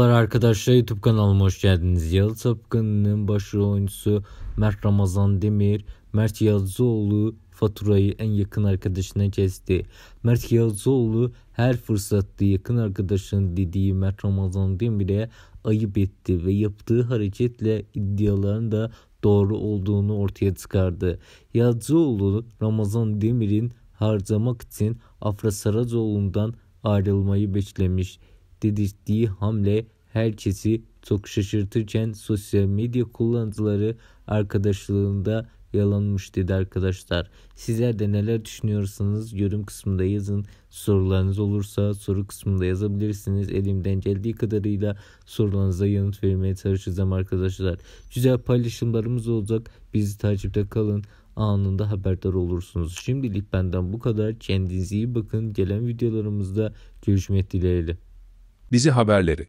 Merhabalar arkadaşlar YouTube kanalıma hoş geldiniz. Yalı Tapkanı'nın başrol oyuncusu Mert Ramazan Demir, Mert Yazıoğlu faturayı en yakın arkadaşına kesti. Mert Yazıoğlu her fırsatta yakın arkadaşının dediği Mert Ramazan Demir'e ayıp etti ve yaptığı hareketle iddiaların da doğru olduğunu ortaya çıkardı. Yazıoğlu Ramazan Demir'in harcamak için Afra Saracoğlu'ndan ayrılmayı beklemiş dedirttiği hamle herkesi çok şaşırtırken sosyal medya kullanıcıları arkadaşlığında yalanmış dedi arkadaşlar. Sizler de neler düşünüyorsanız yorum kısmında yazın. Sorularınız olursa soru kısmında yazabilirsiniz. Elimden geldiği kadarıyla sorularınıza yanıt vermeye çalışacağım arkadaşlar. Güzel paylaşımlarımız olacak. Bizi takipte kalın. Anında haberdar olursunuz. Şimdilik benden bu kadar. Kendinize iyi bakın. Gelen videolarımızda görüşmek dileğiyle. Bizi haberleri